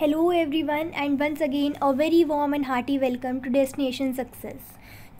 hello everyone and once again a very warm and hearty welcome to destination success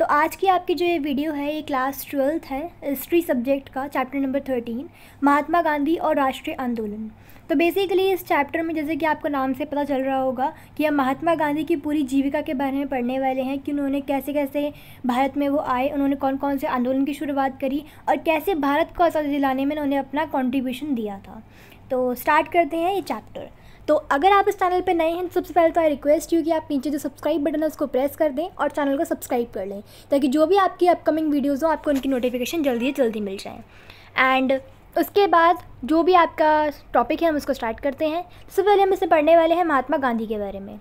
तो आज की आपकी जो ये वीडियो है ये क्लास ट्वेल्थ है हिस्ट्री सब्जेक्ट का chapter number thirteen Mahatma Gandhi और राष्ट्रीय आंदोलन तो बेसिकली इस चैप्टर में जैसे कि आपको नाम से पता चल रहा होगा कि हम महात्मा गांधी की पूरी जीविका के बारे में पढ़ने वाले हैं कि उन्होंने कैसे कैसे भारत में वो आए उन्होंने कौन कौन से आंदोलन की शुरुआत करी और कैसे भारत को आज़ादी दिलाने में उन्होंने अपना कॉन्ट्रीब्यूशन दिया था तो स्टार्ट करते हैं ये चैप्टर तो अगर आप इस चैनल पर नए हैं तो सबसे पहले तो आई रिक्वेस्ट यू कि आप नीचे जो सब्सक्राइब बटन है उसको प्रेस कर दें और चैनल को सब्सक्राइब कर लें ताकि जो भी आपकी अपकमिंग वीडियोज़ हो आपको उनकी नोटिफिकेशन जल्दी जल्दी मिल जाए एंड उसके बाद जो भी आपका टॉपिक है हम उसको स्टार्ट करते हैं सबसे पहले हम इसे पढ़ने वाले हैं महात्मा गांधी के बारे में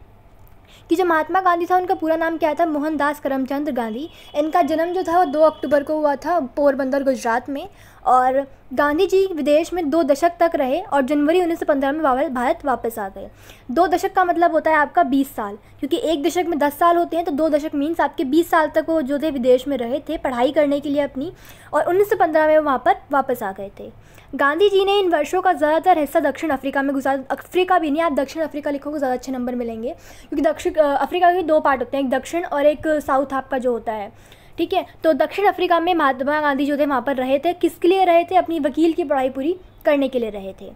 कि जो महात्मा गांधी था उनका पूरा नाम क्या था मोहनदास करमचंद गांधी इनका जन्म जो था वो दो अक्टूबर को हुआ था पोरबंदर गुजरात में और गांधी जी विदेश में दो दशक तक रहे और जनवरी उन्नीस सौ पंद्रह में भारत वापस आ गए दो दशक का मतलब होता है आपका बीस साल क्योंकि एक दशक में दस साल होते हैं तो दो दशक मीन्स आपके बीस साल तक वो जो थे विदेश में रहे थे पढ़ाई करने के लिए अपनी और उन्नीस सौ पंद्रह में वहाँ पर वापस आ गए थे गांधी जी ने इन वर्षों का ज़्यादातर हिस्सा दक्षिण अफ्रीका में गुजार अफ्रीका भी नहीं आप दक्षिण अफ्रीका लिखोगे ज़्यादा अच्छे नंबर मिलेंगे क्योंकि दक्षिण अफ्रीका के दो पार्ट होते हैं एक दक्षिण और एक साउथ आपका जो होता है ठीक है तो दक्षिण अफ्रीका में महात्मा गांधी जो थे वहाँ पर रहे थे किसके लिए रहे थे अपनी वकील की पढ़ाई पूरी करने के लिए रहे थे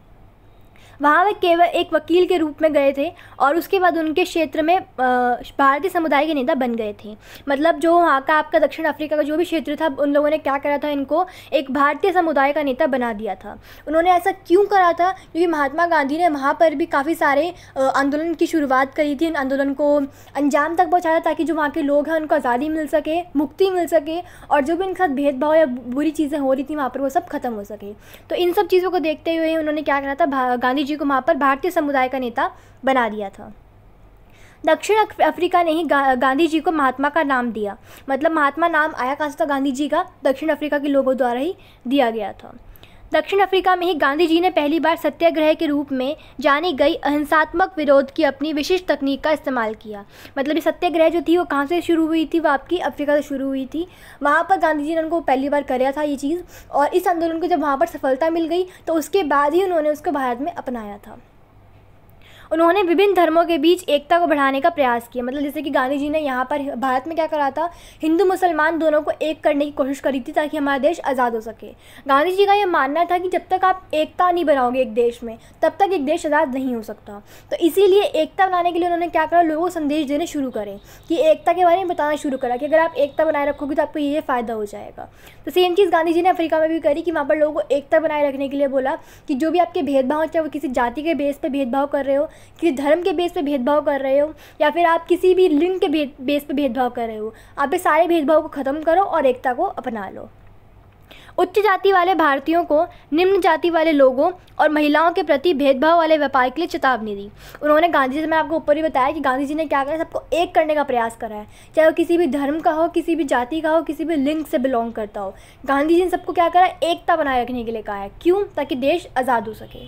वहाँ वे केवल एक वकील के रूप में गए थे और उसके बाद उनके क्षेत्र में भारतीय समुदाय के नेता बन गए थे मतलब जो वहाँ का आपका दक्षिण अफ्रीका का जो भी क्षेत्र था उन लोगों ने क्या करा था इनको एक भारतीय समुदाय का नेता बना दिया था उन्होंने ऐसा क्यों करा था क्योंकि महात्मा गांधी ने वहाँ पर भी काफ़ी सारे आंदोलन की शुरुआत करी थी उन आंदोलन को अंजाम तक पहुँचाया ताकि जो वहाँ के लोग हैं उनको आज़ादी मिल सके मुक्ति मिल सके और जो भी इनके साथ भेदभाव या बुरी चीज़ें हो रही थी वहाँ पर वो सब खत्म हो सके तो इन सब चीज़ों को देखते हुए उन्होंने क्या करा था गांधी जी को वहाँ पर भारतीय समुदाय का नेता बना दिया था दक्षिण अफ्रीका ने ही गा, गांधी जी को महात्मा का नाम दिया मतलब महात्मा नाम आया कहाँ से था गांधी जी का दक्षिण अफ्रीका के लोगों द्वारा ही दिया गया था दक्षिण अफ्रीका में ही गांधी जी ने पहली बार सत्याग्रह के रूप में जानी गई अहिंसात्मक विरोध की अपनी विशिष्ट तकनीक का इस्तेमाल किया मतलब ये सत्याग्रह जो थी वो कहाँ से शुरू हुई थी वो आपकी अफ्रीका से शुरू हुई थी वहाँ पर गांधी जी ने उनको पहली बार कराया था ये चीज़ और इस आंदोलन को जब वहाँ पर सफलता मिल गई तो उसके बाद ही उन्होंने उसको भारत में अपनाया था उन्होंने विभिन्न धर्मों के बीच एकता को बढ़ाने का प्रयास किया मतलब जैसे कि गांधी जी ने यहाँ पर भारत में क्या करा था हिंदू मुसलमान दोनों को एक करने की कोशिश करी थी ताकि हमारा देश आज़ाद हो सके गांधी जी का यह मानना था कि जब तक आप एकता नहीं बनाओगे एक देश में तब तक एक देश आज़ाद नहीं हो सकता तो इसीलिए एकता बनाने के लिए उन्होंने क्या करा लोगों को संदेश देने शुरू करें कि एकता के बारे में बताना शुरू करा कि अगर आप एकता बनाए रखोगे तो आपको ये फ़ायदा हो जाएगा तो सेम चीज़ गांधी जी ने अफ्रीका में भी करी कि वहाँ पर लोगों को एकता बनाए रखने के लिए बोला कि जो भी आपके भेदभाव चाहे वो किसी जाति के बेस पर भेदभाव कर रहे हो किसी धर्म के बेस पे भेदभाव कर रहे हो या फिर आप किसी भी लिंग के भेद बेस पे भेदभाव कर रहे हो आप इस सारे भेदभाव को ख़त्म करो और एकता को अपना लो उच्च जाति वाले भारतीयों को निम्न जाति वाले लोगों और महिलाओं के प्रति भेदभाव वाले व्यापार के लिए चेतावनी दी उन्होंने गांधी जी से मैं आपको ऊपर ही बताया कि गांधी जी ने क्या करा सबको एक करने का प्रयास करा है चाहे वो किसी भी धर्म का हो किसी भी जाति का हो किसी भी लिंग से बिलोंग करता हो गांधी जी ने सबको क्या करा एकता बनाए रखने के लिए कहा है क्यों ताकि देश आज़ाद हो सके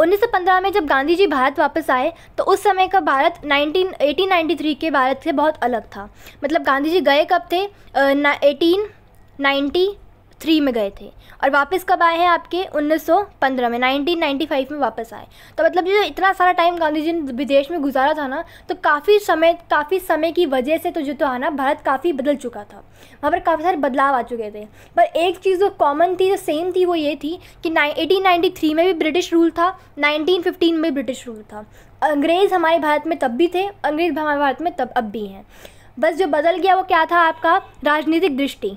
1915 में जब गांधी जी भारत वापस आए तो उस समय का भारत 19 1893 के भारत से बहुत अलग था मतलब गांधी जी गए कब थे एटीन नाइन्टी थ्री में गए थे और वापस कब आए हैं आपके 1915 में 1995 में वापस आए तो मतलब जो इतना सारा टाइम गांधी जी ने विदेश में गुजारा था ना तो काफ़ी समय काफ़ी समय की वजह से तो जो तो आना भारत काफ़ी बदल चुका था वहाँ पर काफ़ी सारे बदलाव आ चुके थे पर एक चीज़ जो कॉमन थी जो सेम थी वो ये थी कि नाइन एटीन में भी ब्रिटिश रूल था नाइनटीन में ब्रिटिश रूल था अंग्रेज़ हमारे भारत में तब भी थे अंग्रेज़ हमारे भारत में तब अब भी हैं बस जो बदल गया वो क्या था आपका राजनीतिक दृष्टि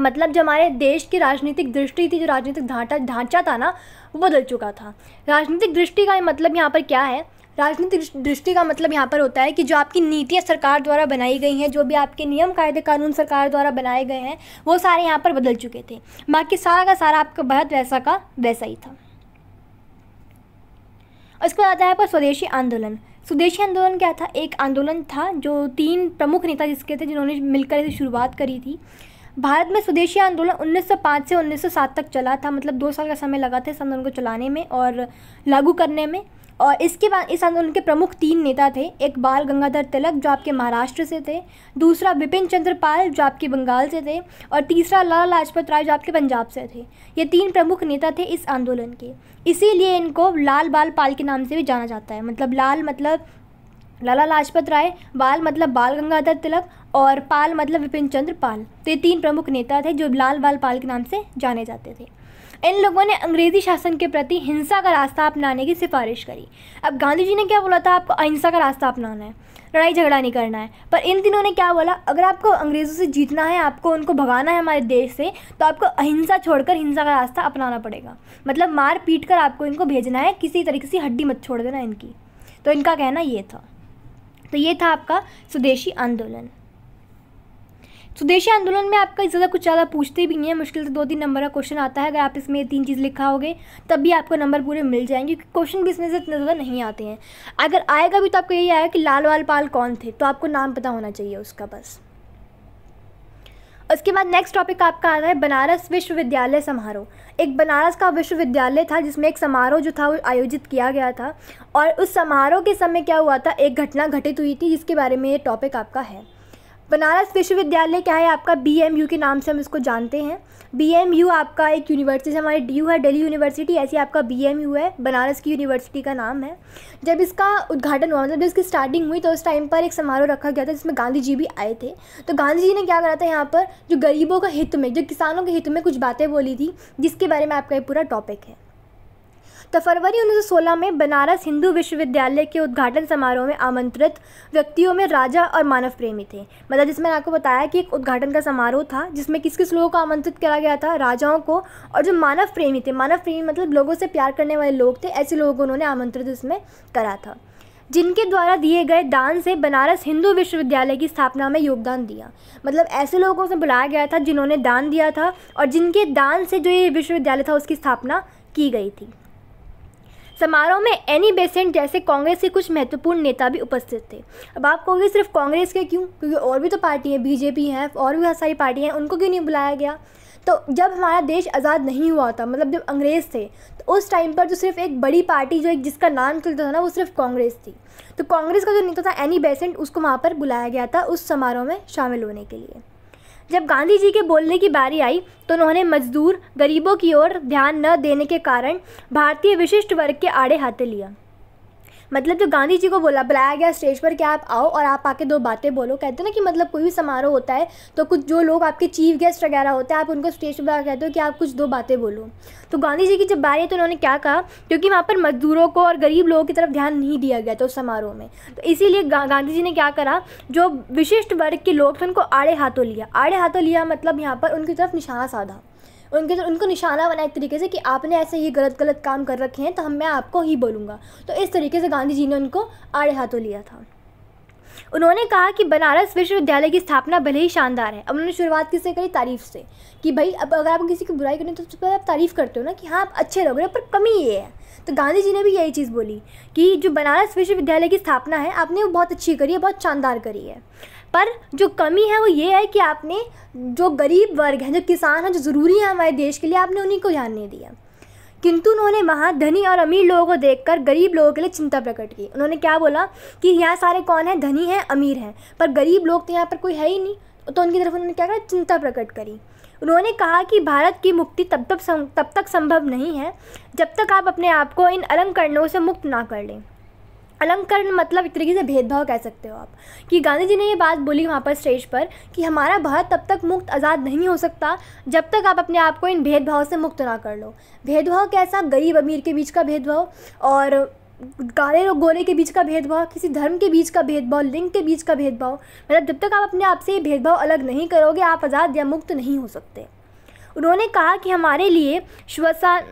मतलब जो हमारे देश की राजनीतिक दृष्टि थी जो राजनीतिक ढांचा ढांचा था ना वो बदल चुका था राजनीतिक दृष्टि का मतलब यहाँ पर क्या है राजनीतिक दृष्टि का मतलब यहाँ पर होता है कि जो आपकी नीतियाँ सरकार द्वारा बनाई गई हैं जो भी आपके नियम कायदे कानून सरकार द्वारा बनाए गए हैं वो सारे यहाँ पर बदल चुके थे बाकी सारा का सारा आपका भारत वैसा का वैसा ही था उसके बाद आता है पर स्वदेशी आंदोलन स्वदेशी आंदोलन क्या था एक आंदोलन था जो तीन प्रमुख नेता जिसके थे जिन्होंने मिलकर इसे शुरुआत करी थी भारत में स्वदेशी आंदोलन 1905 से 1907 तक चला था मतलब दो साल का समय लगा था इस आंदोलन को चलाने में और लागू करने में और इसके बाद इस आंदोलन के प्रमुख तीन नेता थे एक बाल गंगाधर तिलक जो आपके महाराष्ट्र से थे दूसरा विपिन चंद्र पाल जो आपके बंगाल से थे और तीसरा लाल लाजपत राय जो आपके पंजाब से थे ये तीन प्रमुख नेता थे इस आंदोलन के इसीलिए इनको लाल बाल पाल के नाम से भी जाना जाता है मतलब लाल मतलब लाला लाजपत राय बाल मतलब बाल गंगाधर तिलक और पाल मतलब विपिन चंद्र पाल तो ये तीन प्रमुख नेता थे जो लाल बाल पाल के नाम से जाने जाते थे इन लोगों ने अंग्रेज़ी शासन के प्रति हिंसा का रास्ता अपनाने की सिफारिश करी अब गांधी जी ने क्या बोला था आपको अहिंसा का रास्ता अपनाना है लड़ाई झगड़ा नहीं करना है पर इन दिनों ने क्या बोला अगर आपको अंग्रेज़ों से जीतना है आपको उनको भगाना है हमारे देश से तो आपको अहिंसा छोड़कर हिंसा का रास्ता अपनाना पड़ेगा मतलब मार पीट कर आपको इनको भेजना है किसी तरीके से हड्डी मत छोड़ देना इनकी तो इनका कहना ये था तो ये था आपका स्वदेशी आंदोलन स्वदेशी आंदोलन में आपका ज़्यादा कुछ ज़्यादा पूछते भी नहीं है मुश्किल से दो तीन नंबर का क्वेश्चन आता है अगर आप इसमें तीन चीज़ लिखा होगे तब भी आपको नंबर पूरे मिल जाएंगे क्योंकि क्वेश्चन भी इसमें से इतने ज़्यादा नहीं आते हैं अगर आएगा भी तो आपको यही आएगा कि लाल वाल पाल कौन थे तो आपको नाम पता होना चाहिए उसका बस उसके बाद नेक्स्ट टॉपिक आपका आ रहा है बनारस विश्वविद्यालय समारोह एक बनारस का विश्वविद्यालय था जिसमें एक समारोह जो था वो आयोजित किया गया था और उस समारोह के समय क्या हुआ था एक घटना घटित हुई थी जिसके बारे में ये टॉपिक आपका है बनारस विश्वविद्यालय क्या है आपका बी के नाम से हम इसको जानते हैं बी आपका एक यूनिवर्सिटी से हमारी डी है दिल्ली यूनिवर्सिटी ऐसी आपका बी है बनारस की यूनिवर्सिटी का नाम है जब इसका उद्घाटन हुआ मतलब जब इसकी स्टार्टिंग हुई तो उस टाइम पर एक समारोह रखा गया था जिसमें गांधी जी भी आए थे तो गांधी जी ने क्या करा था यहाँ पर जो गरीबों के हित में जो किसानों के हित में कुछ बातें बोली थी जिसके बारे में आपका ये पूरा टॉपिक है तो फरवरी 1916 में बनारस हिंदू विश्वविद्यालय के उद्घाटन समारोह में आमंत्रित व्यक्तियों में राजा और मानव प्रेमी थे मतलब जिसमें आपको बताया कि एक उद्घाटन का समारोह था जिसमें किस किस लोगों को आमंत्रित करा गया था राजाओं को और जो मानव प्रेमी थे मानव प्रेमी मतलब लोगों से प्यार करने वाले लोग थे ऐसे लोगों को उन्होंने आमंत्रित उसमें करा था जिनके द्वारा दिए गए दान से बनारस हिंदू विश्वविद्यालय की स्थापना में योगदान दिया मतलब ऐसे लोगों से बुलाया गया था जिन्होंने दान दिया था और जिनके दान से जो ये विश्वविद्यालय था उसकी स्थापना की गई थी समारोह में एनी बेसेंट जैसे कांग्रेस के कुछ महत्वपूर्ण नेता भी उपस्थित थे अब आप कहोगे सिर्फ कांग्रेस के क्यों क्योंकि और भी तो पार्टी हैं बीजेपी हैं और भी बहुत सारी पार्टी हैं उनको क्यों नहीं बुलाया गया तो जब हमारा देश आज़ाद नहीं हुआ था मतलब जब अंग्रेज़ थे तो उस टाइम पर जो तो सिर्फ एक बड़ी पार्टी जो एक जिसका नाम चलता था ना वो सिर्फ कांग्रेस थी तो कांग्रेस का जो नेता था एनी बेसेंट उसको वहाँ पर बुलाया गया था उस समारोह में शामिल होने के लिए जब गांधी जी के बोलने की बारी आई तो उन्होंने मजदूर गरीबों की ओर ध्यान न देने के कारण भारतीय विशिष्ट वर्ग के आड़े हाथे लिया मतलब जो गांधी जी को बोला बुलाया गया स्टेज पर कि आप आओ और आप आके दो बातें बोलो कहते हैं ना कि मतलब कोई भी समारोह होता है तो कुछ जो लोग आपके चीफ गेस्ट वगैरह होते हैं आप उनको स्टेज पर बुला कहते हो कि आप कुछ दो बातें बोलो तो गांधी जी की जब बारी है तो उन्होंने क्या कहा क्योंकि वहाँ पर मजदूरों को और गरीब लोगों की तरफ ध्यान नहीं दिया गया था उस समारोह में तो इसीलिए गांधी जी ने क्या करा जो विशिष्ट वर्ग के लोग थे उनको आड़े हाथों लिया आड़े हाथों लिया मतलब यहाँ पर उनकी तरफ निशाना साधा उनके तो उनको निशाना बना एक तरीके से कि आपने ऐसे ये गलत गलत काम कर रखे हैं तो हम मैं आपको ही बोलूँगा तो इस तरीके से गांधी जी ने उनको आड़े हाथों लिया था उन्होंने कहा कि बनारस विश्वविद्यालय की स्थापना भले ही शानदार है अब उन्होंने शुरुआत किसने करी तारीफ से कि भाई अब अगर आप किसी की बुराई करें तो सबसे पहले आप तारीफ़ करते हो ना कि हाँ आप अच्छे लोग रहे पर कमी ये है तो गांधी जी ने भी यही चीज़ बोली कि जो बनारस विश्वविद्यालय की स्थापना है आपने वो बहुत अच्छी करी है बहुत शानदार करी है पर जो कमी है वो ये है कि आपने जो गरीब वर्ग हैं जो किसान हैं जो ज़रूरी हैं हमारे देश के लिए आपने उन्हीं को ध्यान नहीं दिया किंतु उन्होंने वहाँ धनी और अमीर लोगों को देखकर गरीब लोगों के लिए चिंता प्रकट की उन्होंने क्या बोला कि यहाँ सारे कौन हैं धनी हैं अमीर हैं पर गरीब लोग तो यहाँ पर कोई है ही नहीं तो उनकी तरफ उन्होंने क्या कहा चिंता प्रकट करी उन्होंने कहा कि भारत की मुक्ति तब तक तब तक संभव नहीं है जब तक आप अपने आप को इन अलंकरणों से मुक्त ना कर लें अलंकरण मतलब एक तरीके से भेदभाव कह सकते हो आप कि गांधी जी ने ये बात बोली वहाँ पर स्टेज पर कि हमारा भारत तब तक मुक्त आज़ाद नहीं हो सकता जब तक आप अपने आप को इन भेदभाव से मुक्त ना कर लो भेदभाव कैसा गरीब अमीर के बीच का भेदभाव और काले और गोरे के बीच का भेदभाव किसी धर्म के बीच का भेदभाव लिंग के बीच का भेदभाव मतलब जब तक आप अपने आप से ये भेदभाव अलग नहीं करोगे आप आज़ाद या मुक्त नहीं हो सकते उन्होंने कहा कि हमारे लिए श्वसन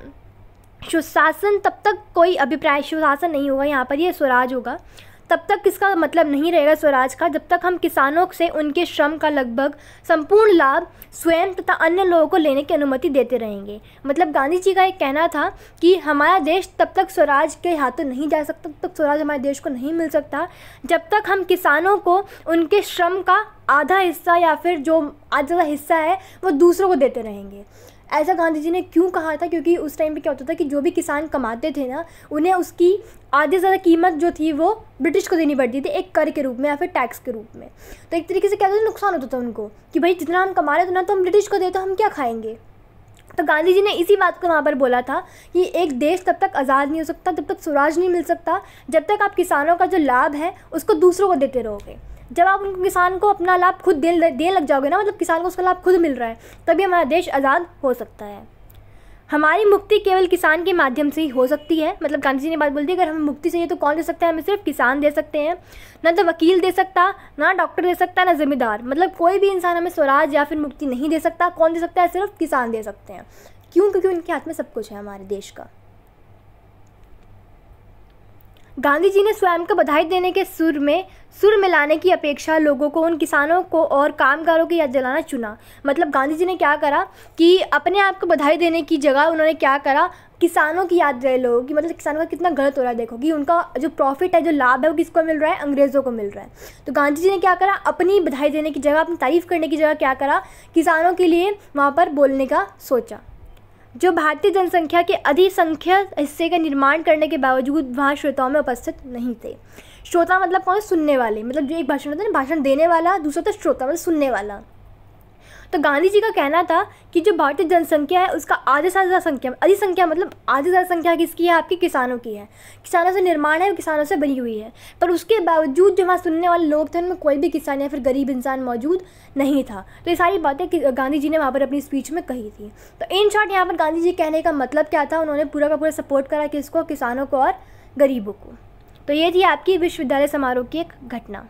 सुशासन तब तक कोई अभिप्राय सुशासन नहीं होगा यहाँ पर ये स्वराज होगा तब तक किसका मतलब नहीं रहेगा स्वराज का जब तक हम किसानों से उनके श्रम का लगभग संपूर्ण लाभ स्वयं तथा अन्य लोगों को लेने की अनुमति देते रहेंगे मतलब गांधी जी का एक कहना था कि हमारा देश तब तक स्वराज के हाथों नहीं जा सकता तब तक स्वराज हमारे देश को नहीं मिल सकता जब तक हम किसानों को उनके श्रम का आधा हिस्सा या फिर जो आधा हिस्सा है वो दूसरों को देते रहेंगे ऐसा गांधी जी ने क्यों कहा था क्योंकि उस टाइम पे क्या होता था कि जो भी किसान कमाते थे ना उन्हें उसकी आधी ज़्यादा कीमत जो थी वो ब्रिटिश को देनी पड़ती थी एक कर के रूप में या फिर टैक्स के रूप में तो एक तरीके से क्या होता था नुकसान होता था उनको कि भाई जितना हम कमा रहे थे ना तो हम ब्रिटिश को दे तो हम क्या खाएँगे तो गांधी जी ने इसी बात को वहाँ पर बोला था कि एक देश तब तक आज़ाद नहीं हो सकता जब तक स्वराज नहीं मिल सकता जब तक आप किसानों का जो लाभ है उसको दूसरों को देते रहोगे जब आप उनको किसान को अपना लाभ खुद देने दे लग जाओगे ना मतलब किसान को उसका लाभ खुद मिल रहा है तभी हमारा देश आज़ाद हो सकता है हमारी मुक्ति केवल किसान के माध्यम से ही हो सकती है मतलब गांधी जी ने बात बोल दी अगर हमें मुक्ति चाहिए तो कौन दे सकता है हमें सिर्फ किसान दे सकते हैं ना तो वकील दे सकता ना डॉक्टर दे सकता ना ज़िम्मेदार मतलब कोई भी इंसान हमें स्वराज या फिर मुक्ति नहीं दे सकता कौन दे सकता है सिर्फ किसान दे सकते हैं क्यों क्योंकि उनके हाथ में सब कुछ है हमारे देश का गांधी जी ने स्वयं को बधाई देने के सुर में सुर मिलाने की अपेक्षा लोगों को उन किसानों को और कामगारों की याद जलाना चुना मतलब गांधी जी ने क्या करा कि अपने आप को बधाई देने की जगह उन्होंने क्या करा किसानों की याद रहे लोगों की मतलब किसानों का कितना गलत हो रहा है देखो कि उनका जो प्रॉफिट है जो लाभ है वो किसको मिल रहा है अंग्रेज़ों को मिल रहा है तो गांधी जी ने क्या करा अपनी बधाई देने की जगह अपनी तारीफ़ करने की जगह क्या करा किसानों के लिए वहाँ पर बोलने का सोचा जो भारतीय जनसंख्या के अधिसंख्यक हिस्से का निर्माण करने के बावजूद वहाँ श्रोताओं में उपस्थित नहीं थे श्रोता मतलब कौन सुनने वाले मतलब जो एक भाषण होता है ना भाषण देने वाला दूसरा था तो श्रोता मतलब सुनने वाला तो गांधी जी का कहना था कि जो भारतीय जनसंख्या है उसका आधे से ज़्यादा संख्या अधिक संख्या मतलब आधी ज़्यादा संख्या किसकी है आपकी किसानों की है किसानों से निर्माण है किसानों से बनी हुई है पर उसके बावजूद जो वहाँ सुनने वाले लोग थे उनमें कोई भी किसान या फिर गरीब इंसान मौजूद नहीं था तो ये सारी बातें गांधी जी ने वहाँ पर अपनी स्पीच में कही थी तो इन शॉर्ट यहाँ पर गांधी जी कहने का मतलब क्या था उन्होंने पूरा का पूरा सपोर्ट करा किसको किसानों को और गरीबों को तो ये थी आपकी विश्वविद्यालय समारोह की एक घटना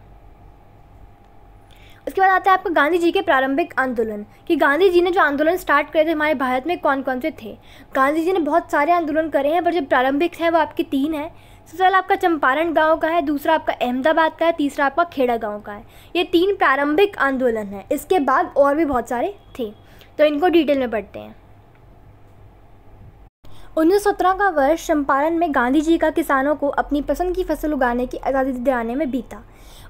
उसके बाद आता है आपका गांधी जी के प्रारंभिक आंदोलन कि गांधी जी ने जो आंदोलन स्टार्ट करे थे हमारे भारत में कौन कौन से थे गांधी जी ने बहुत सारे आंदोलन करे हैं पर जो प्रारंभिक हैं वो आपके तीन हैं सबसे पहला आपका चंपारण गांव का है दूसरा आपका अहमदाबाद का है तीसरा आपका खेड़ा गांव का है ये तीन प्रारंभिक आंदोलन है इसके बाद और भी बहुत सारे थे तो इनको डिटेल में पढ़ते हैं उन्नीस का वर्ष चंपारण में गांधी जी का किसानों को अपनी पसंद की फसल उगाने की आज़ादी दिलाने में बीता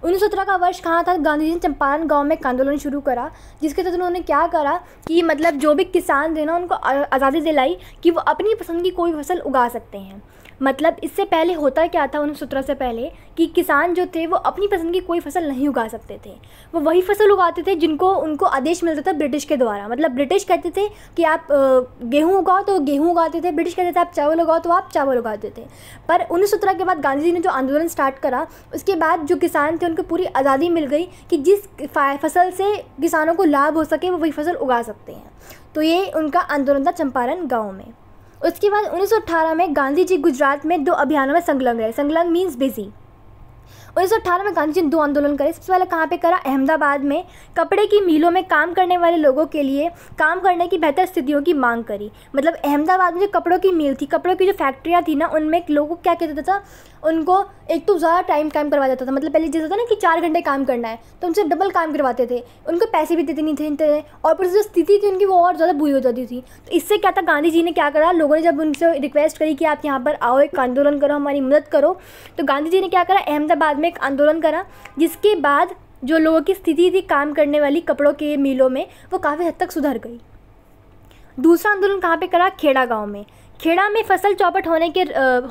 उन्नीस का वर्ष कहाँ था गांधी जी ने चंपारण गांव में एक आंदोलन शुरू करा जिसके तहत तो उन्होंने क्या करा कि मतलब जो भी किसान थे ना उनको आज़ादी दिलाई कि वो अपनी पसंद की कोई फसल उगा सकते हैं मतलब इससे पहले होता क्या था उन्नीस सत्रह से पहले कि किसान जो थे वो अपनी पसंद की कोई फसल नहीं उगा सकते थे वो वही फसल उगाते थे जिनको उनको आदेश मिलता था ब्रिटिश के द्वारा मतलब ब्रिटिश कहते थे कि आप गेहूँ उगाओ तो गेहूँ उगाते थे ब्रिटिश कहते थे आप चावल उगाओ तो आप चावल उगाते थे पर उन्नीस के बाद गांधी जी ने जो आंदोलन स्टार्ट करा उसके बाद जो किसान थे उनको पूरी आज़ादी मिल गई कि जिस फसल से किसानों को लाभ हो सके वो वही फसल उगा सकते हैं तो ये उनका आंदोलन था चंपारण गाँव में उसके बाद 1918 में गांधी जी गुजरात में दो अभियानों में संलग्न रहे संलग्न मीन्स बिजी उन्नीस में गांधी जी दो आंदोलन करे सबसे पहले कहाँ पे करा अहमदाबाद में कपड़े की मिलों में काम करने वाले लोगों के लिए काम करने की बेहतर स्थितियों की मांग करी मतलब अहमदाबाद में जो कपड़ों की मिल थी कपड़ों की जो फैक्ट्रियाँ थी ना उनमें लोगों को क्या कहता था उनको एक तो ज़्यादा टाइम काम करवा जाता था मतलब पहले जैसा था ना कि चार घंटे काम करना है तो उनसे डबल काम करवाते थे उनको पैसे भी देते नहीं थे इन और फिर जो स्थिति थी उनकी वो और ज़्यादा बुरी हो जाती थी तो इससे क्या था गांधी जी ने क्या करा लोगों ने जब उनसे रिक्वेस्ट करी कि आप यहाँ पर आओ एक आंदोलन करो हमारी मदद करो तो गांधी जी ने क्या करा अहमदाबाद में उन्होंने एक आंदोलन करा जिसके बाद जो लोगों की स्थिति थी काम करने वाली कपड़ों के मिलों में वो काफ़ी हद तक सुधर गई दूसरा आंदोलन कहाँ पे करा खेड़ा गांव में खेड़ा में फसल चौपट होने के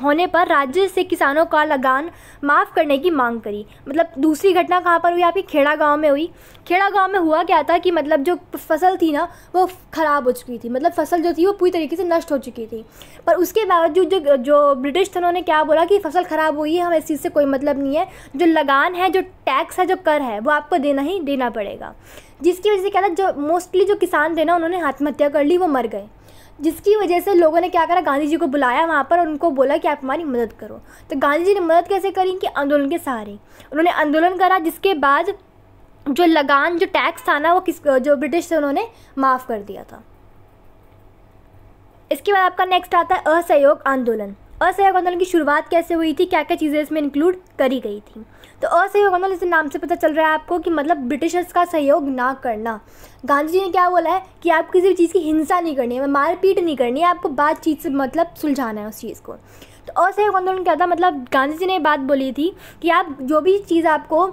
होने पर राज्य से किसानों का लगान माफ़ करने की मांग करी मतलब दूसरी घटना कहाँ पर हुई आपकी खेड़ा गांव में हुई खेड़ा गांव में हुआ क्या था कि मतलब जो फसल थी ना वो ख़राब हो चुकी थी मतलब फसल जो थी वो पूरी तरीके से नष्ट हो चुकी थी पर उसके बावजूद जो जो ब्रिटिश थे उन्होंने क्या बोला कि फसल ख़राब हुई है हमें इस चीज़ से कोई मतलब नहीं है जो लगान है जो टैक्स है जो कर है वो आपको देना ही देना पड़ेगा जिसकी वजह से क्या था जो मोस्टली जो किसान थे ना उन्होंने आत्महत्या कर ली वो मर गए जिसकी वजह से लोगों ने क्या करा गांधी जी को बुलाया वहाँ पर और उनको बोला कि आप हमारी मदद करो तो गांधी जी ने मदद कैसे करी कि आंदोलन के सहारे उन्होंने आंदोलन करा जिसके बाद जो लगान जो टैक्स था ना वो किस जो ब्रिटिश थे उन्होंने माफ़ कर दिया था इसके बाद आपका नेक्स्ट आता है असहयोग आंदोलन असहयोग आंदोलन की शुरुआत कैसे हुई थी क्या क्या चीज़ें इसमें इंक्लूड करी गई थी तो असहयोग आंदोलन इस नाम से पता चल रहा है आपको कि मतलब ब्रिटिशर्स का सहयोग ना करना गांधी जी ने क्या बोला है कि आप किसी भी चीज़ की हिंसा नहीं करनी है मारपीट नहीं करनी है आपको बातचीत से मतलब सुलझाना है उस चीज़ को तो असहयोग आंदोलन क्या था मतलब गांधी जी ने बात बोली थी कि आप जो भी चीज़ आपको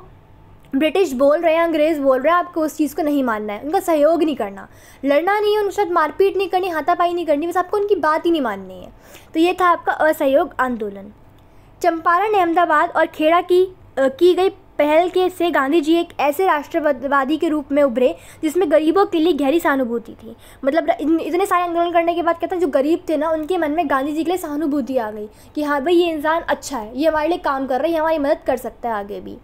ब्रिटिश बोल रहे हैं अंग्रेज़ बोल रहे हैं आपको उस चीज़ को नहीं मानना है उनका सहयोग नहीं करना लड़ना नहीं है उनके साथ मारपीट नहीं करनी हाथापाई नहीं करनी बस आपको उनकी बात ही नहीं माननी है तो ये था आपका असहयोग आंदोलन चंपारण अहमदाबाद और खेड़ा की आ, की गई पहल के से गांधी जी एक ऐसे राष्ट्रवादी के रूप में उभरे जिसमें गरीबों के लिए गहरी सहानुभूति थी मतलब इतने सारे आंदोलन करने के बाद कहते हैं जो गरीब थे ना उनके मन में गांधी जी के लिए सहानुभूति आ गई कि हाँ भाई ये इंसान अच्छा है ये हमारे लिए काम कर रहा है ये हमारी मदद कर सकता है आगे भी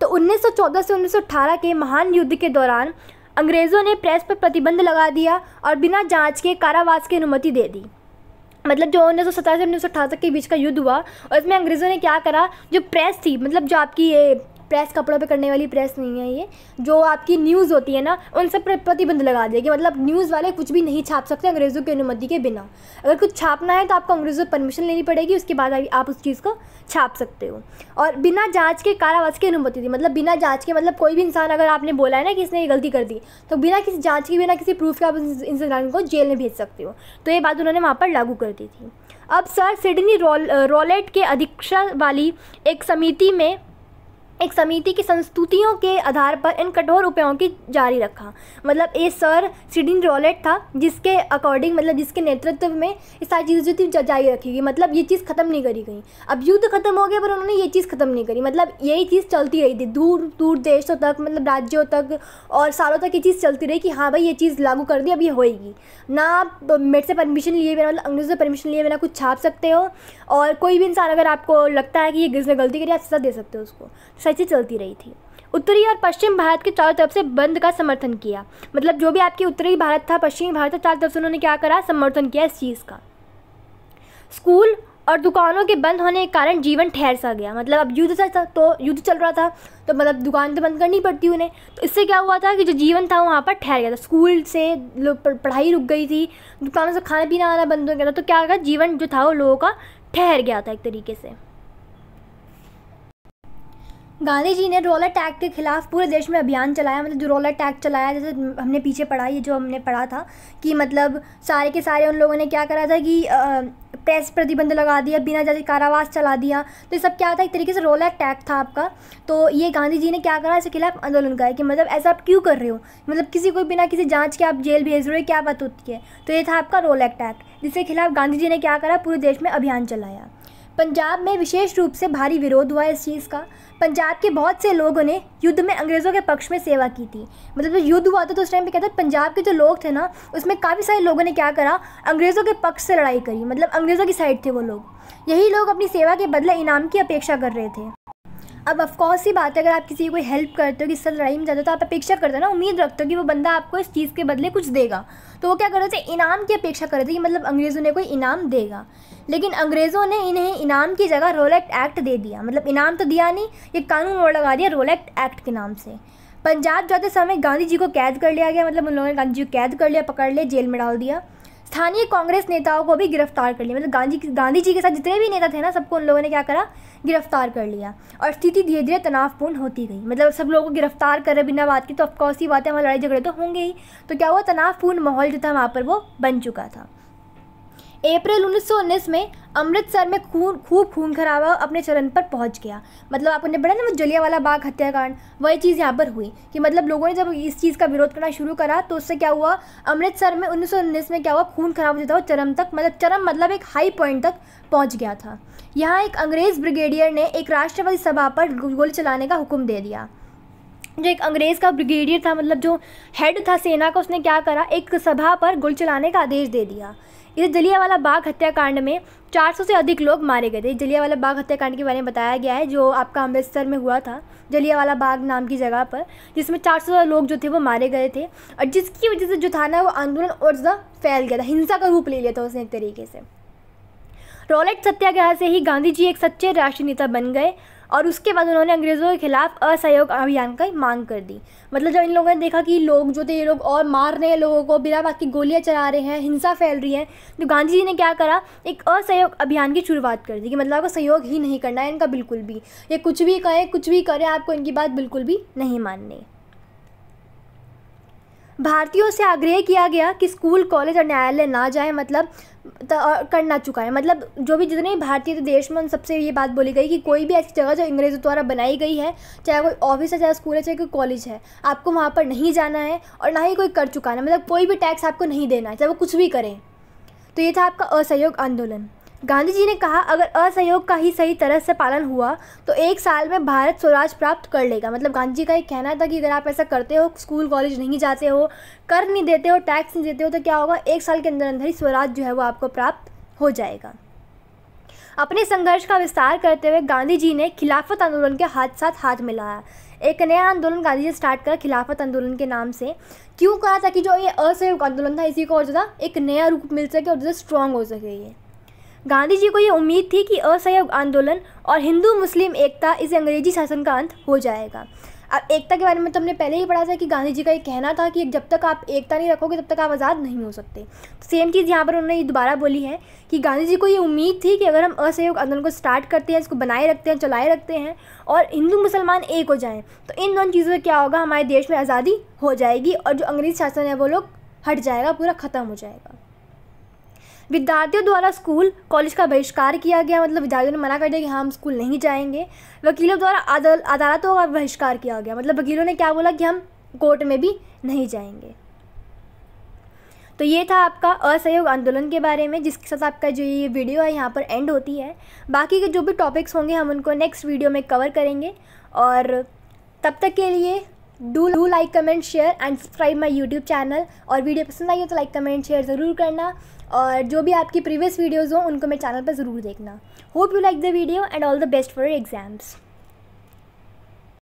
तो 1914 से 1918 के महान युद्ध के दौरान अंग्रेज़ों ने प्रेस पर प्रतिबंध लगा दिया और बिना जांच के कारावास की अनुमति दे दी मतलब जो उन्नीस से उन्नीस के बीच का युद्ध हुआ और इसमें अंग्रेज़ों ने क्या करा जो प्रेस थी मतलब जो आपकी ये प्रेस कपड़ों पे करने वाली प्रेस नहीं है ये जो आपकी न्यूज़ होती है ना उन सब पर प्रतिबंध लगा दिया कि मतलब न्यूज़ वाले कुछ भी नहीं छाप सकते अंग्रेज़ों की अनुमति के बिना अगर कुछ छापना है तो आपको अंग्रेज़ों से परमिशन लेनी पड़ेगी उसके बाद आप उस चीज़ को छाप सकते हो और बिना जाँच के कारावास की अनुमति दी मतलब बिना जाँच के मतलब कोई भी इंसान अगर आपने बोला है ना कि इसने ये गलती कर दी तो बिना किसी जाँच के बिना किसी प्रूफ के आप इस इंसान को जेल में भेज सकते हो तो ये बात उन्होंने वहाँ पर लागू कर दी थी अब सर सिडनी रॉलेट के अधीक्षण वाली एक समिति में एक समिति की संस्तुतियों के आधार पर इन कठोर उपायों की जारी रखा मतलब ये सर सिडिन रॉलेट था जिसके अकॉर्डिंग मतलब जिसके नेतृत्व में ये सारी चीज़ें जारी रखी गई मतलब ये चीज़ ख़त्म नहीं करी गई अब युद्ध खत्म हो गया पर उन्होंने ये चीज़ ख़त्म नहीं करी मतलब यही चीज़ चलती रही थी दूर दूर देशों तक मतलब राज्यों तक और सालों तक ये चीज़ चलती रही कि हाँ भाई ये चीज़ लागू कर दी अब ये होएगी ना आप मेरे से परमिशन लिए बिना मतलब अंग्रेज़ों से परमिशन लिए बिना कुछ छाप सकते हो और कोई भी इंसान अगर आपको लगता है कि ये किसने गलती करी आप सजा दे सकते हो उसको सच्ची चलती रही थी उत्तरी और पश्चिम भारत के चारों तरफ से बंद का समर्थन किया मतलब जो भी आपके उत्तरी भारत था पश्चिमी भारत था चारों तरफ से उन्होंने क्या करा समर्थन किया इस चीज़ का स्कूल और दुकानों के बंद होने के कारण जीवन ठहर सा गया मतलब अब युद्ध था तो युद्ध चल रहा था तो मतलब दुकान तो बंद करनी पड़ती उन्हें तो इससे क्या हुआ था कि जो जीवन था वहाँ पर ठहर गया था स्कूल से पढ़ाई रुक गई थी दुकानों से खाना पीना आना बंद हो गया था तो क्या होगा जीवन जो था वो लोगों का ठहर गया था एक तरीके से गांधी जी ने रोलर टैग के खिलाफ पूरे देश में अभियान चलाया मतलब जो रोलर टैग चलाया जैसे हमने पीछे पढ़ा ये जो हमने पढ़ा था कि मतलब सारे के सारे उन लोगों ने क्या करा था कि प्रेस प्रतिबंध लगा दिया बिना जज कारावास चला दिया तो ये सब क्या था एक तरीके से रोलर टैग था आपका तो ये गांधी जी ने क्या करा इसके खिलाफ आंदोलन का कि मतलब ऐसा आप क्यों कर रहे हो मतलब किसी को बिना किसी जाँच के आप जेल भेज रहे हो क्या बात होती है तो ये था आपका रोलर टैग जिसके खिलाफ गांधी जी ने क्या करा पूरे देश में अभियान चलाया पंजाब में विशेष रूप से भारी विरोध हुआ इस चीज़ का पंजाब के बहुत से लोगों ने युद्ध में अंग्रेज़ों के पक्ष में सेवा की थी मतलब जो युद्ध हुआ था तो उस टाइम पे क्या था पंजाब के जो लोग थे ना उसमें काफ़ी सारे लोगों ने क्या करा अंग्रेज़ों के पक्ष से लड़ाई करी मतलब अंग्रेज़ों की साइड थे वो लोग यही लोग अपनी सेवा के बदले इनाम की अपेक्षा कर रहे थे अब ऑफकोर्स ही बात है अगर आप किसी की कोई हेल्प करते हो किसी लड़ाई में जाते हो तो आप अपेक्षा करते हो ना उम्मीद रखते हो कि वो बंदा आपको इस चीज़ के बदले कुछ देगा तो वो क्या कर रहे थे इनाम की अपेक्षा कर रहे थे कि मतलब अंग्रेज़ों ने कोई इनाम देगा लेकिन अंग्रेज़ों ने इन्हें इनाम की जगह रोलेक्ट एक्ट दे दिया मतलब इनाम तो दिया नहीं ये कानून और लगा दिया रोलेक्ट एक्ट के नाम से पंजाब जाते समय गांधी जी को कैद कर लिया गया मतलब उन लोगों ने गांधी जी को कैद कर लिया पकड़ लिया जेल में डाल दिया स्थानीय कांग्रेस नेताओं को भी गिरफ्तार कर लिया मतलब गांधी गांधी जी के साथ जितने भी नेता थे ना सबको उन लोगों ने क्या करा गिरफ्तार कर लिया और स्थिति धीरे धीरे तनावपूर्ण होती गई मतलब सब लोगों को गिरफ्तार कर रहे बिना बात की तो ऑफकोर्स ही बातें हमारे लड़ाई झगड़े तो होंगे ही तो क्या हुआ तनावपूर्ण माहौल जो था वहाँ पर वो बन चुका था अप्रैल उन्नीस में अमृतसर में खून खूब खून खराबा अपने चरण पर पहुंच गया मतलब आपको ने पढ़ा ना वो जलियावाला बाग हत्याकांड वही चीज़ यहाँ पर हुई कि मतलब लोगों ने जब इस चीज़ का विरोध करना शुरू करा तो उससे क्या हुआ अमृतसर में उन्नीस में क्या हुआ खून खराब हो जाता हुआ चरम तक मतलब चरम मतलब एक हाई पॉइंट तक पहुँच गया था यहाँ एक अंग्रेज़ ब्रिगेडियर ने एक राष्ट्रपति सभा पर गोली चलाने का हुक्म दे दिया जो एक अंग्रेज़ का ब्रिगेडियर था मतलब जो हेड था सेना का उसने क्या करा एक सभा पर गुल चलाने का आदेश दे दिया इस जलियावाला बाग हत्याकांड में 400 से अधिक लोग मारे गए थे जलियावाला बाग हत्याकांड के बारे में बताया गया है जो आपका अमृतसर में हुआ था जलियावाला बाग नाम की जगह पर जिसमें 400 लोग जो थे वो मारे गए थे और जिसकी वजह से जो था ना वो आंदोलन और ज़्यादा फैल गया था हिंसा का रूप ले लिया था उसने एक तरीके से रॉलेट सत्याग्रह से ही गांधी जी एक सच्चे राष्ट्रीय नेता बन गए और उसके बाद उन्होंने अंग्रेज़ों के खिलाफ असहयोग अभियान का मांग कर दी मतलब जब इन लोगों ने देखा कि लोग जो थे ये लोग और मार रहे हैं लोगों को बिना बाकी गोलियां चला रहे हैं हिंसा फैल रही है तो गांधी जी ने क्या करा एक असहयोग अभियान की शुरुआत कर दी कि मतलब आपको सहयोग ही नहीं करना है इनका बिल्कुल भी ये कुछ भी कहें कुछ भी करें आपको इनकी बात बिल्कुल भी नहीं माननी भारतीयों से आग्रह किया गया कि स्कूल कॉलेज और न्यायालय ना जाए मतलब करना चुका है मतलब जो भी जितने भी भारतीय थे देश में उन सबसे ये बात बोली गई कि कोई भी ऐसी जगह जो अंग्रेज़ों द्वारा बनाई गई है चाहे कोई ऑफिस है चाहे स्कूल है चाहे कोई कॉलेज है आपको वहाँ पर नहीं जाना है और ना ही कोई कर चुकाना मतलब कोई भी टैक्स आपको नहीं देना है चाहे वो कुछ भी करें तो ये था आपका असहयोग आंदोलन गांधी जी ने कहा अगर असहयोग का ही सही तरह से पालन हुआ तो एक साल में भारत स्वराज प्राप्त कर लेगा मतलब गांधी जी का ये कहना था कि अगर आप ऐसा करते हो स्कूल कॉलेज नहीं जाते हो कर नहीं देते हो टैक्स नहीं देते हो तो क्या होगा एक साल के अंदर अंदर ही स्वराज जो है वो आपको प्राप्त हो जाएगा अपने संघर्ष का विस्तार करते हुए गांधी जी ने खिलाफत आंदोलन के हाथ साथ हाथ मिलाया एक नया आंदोलन गांधी जी ने स्टार्ट करा खिलाफत आंदोलन के नाम से क्यों कहा था कि जो ये असहयोग आंदोलन था इसी को और ज़्यादा एक नया रूप मिल सके और ज़्यादा स्ट्रांग हो सके ये गांधी जी को ये उम्मीद थी कि असहयोग आंदोलन और हिंदू मुस्लिम एकता इस अंग्रेजी शासन का अंत हो जाएगा अब एकता के बारे में तो हमने पहले ही पढ़ा था कि गांधी जी का ये कहना था कि जब तक आप एकता नहीं रखोगे तब तक आप आज़ाद नहीं हो सकते तो सेम चीज़ यहाँ पर उन्होंने ये दोबारा बोली है कि गांधी जी को ये उम्मीद थी कि अगर हम असहयोग आंदोलन को स्टार्ट करते हैं इसको बनाए रखते हैं चलाए रखते हैं और हिंदू मुसलमान एक हो जाएँ तो इन दोनों चीज़ों से क्या होगा हमारे देश में आज़ादी हो जाएगी और जो अंग्रेज़ शासन है वो लोग हट जाएगा पूरा ख़त्म हो जाएगा विद्यार्थियों द्वारा स्कूल कॉलेज का बहिष्कार किया गया मतलब विद्यार्थियों ने मना कर दिया कि हाँ, हम स्कूल नहीं जाएंगे वकीलों द्वारा अदालतों का बहिष्कार किया गया मतलब वकीलों ने क्या बोला कि हम कोर्ट में भी नहीं जाएंगे तो ये था आपका असहयोग आंदोलन के बारे में जिसके साथ आपका जो ये वीडियो है यहाँ पर एंड होती है बाकी के जो भी टॉपिक्स होंगे हम उनको नेक्स्ट वीडियो में कवर करेंगे और तब तक के लिए do do like comment share and subscribe my YouTube channel और वीडियो पसंद आई हो तो लाइक कमेंट शेयर ज़रूर करना और जो भी आपकी प्रीवियस वीडियोज़ हों उनको मेरे चैनल पर ज़रूर देखना hope you like the video and all the best for exams